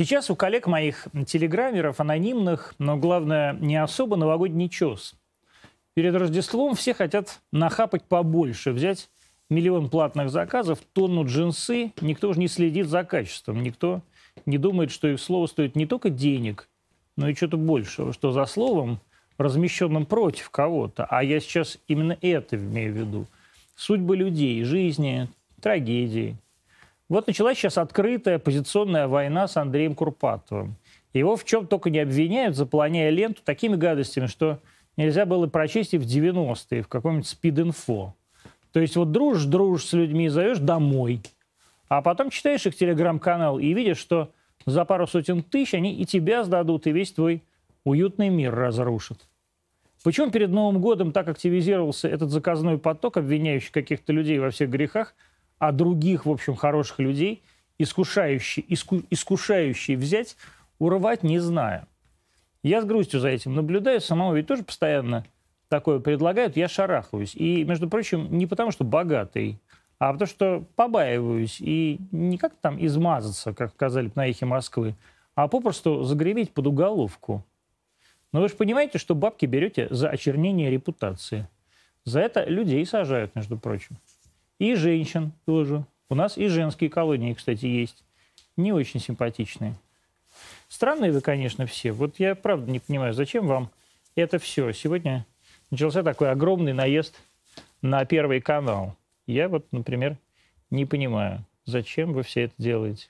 Сейчас у коллег моих телеграммеров, анонимных, но главное, не особо новогодний чес. Перед Рождеством все хотят нахапать побольше, взять миллион платных заказов, тонну джинсы. Никто же не следит за качеством, никто не думает, что их слово стоит не только денег, но и что-то большего, что за словом, размещенным против кого-то, а я сейчас именно это имею в виду, судьбы людей, жизни, трагедии – вот началась сейчас открытая позиционная война с Андреем Курпатовым. Его в чем только не обвиняют, заполняя ленту такими гадостями, что нельзя было прочесть и в 90-е, в каком-нибудь спид-инфо. То есть вот дружишь, дружишь с людьми, зовешь домой, а потом читаешь их телеграм-канал и видишь, что за пару сотен тысяч они и тебя сдадут, и весь твой уютный мир разрушат. Почему перед Новым годом так активизировался этот заказной поток, обвиняющий каких-то людей во всех грехах – а других, в общем, хороших людей, искушающие, иску, искушающие взять, урвать не знаю. Я с грустью за этим наблюдаю, самому ведь тоже постоянно такое предлагают, я шарахаюсь. И, между прочим, не потому что богатый, а потому что побаиваюсь. И не как там измазаться, как сказали на эхе Москвы, а попросту загреметь под уголовку. Но вы же понимаете, что бабки берете за очернение репутации. За это людей сажают, между прочим. И женщин тоже. У нас и женские колонии, кстати, есть. Не очень симпатичные. Странные вы, конечно, все. Вот я правда не понимаю, зачем вам это все. Сегодня начался такой огромный наезд на Первый канал. Я вот, например, не понимаю, зачем вы все это делаете.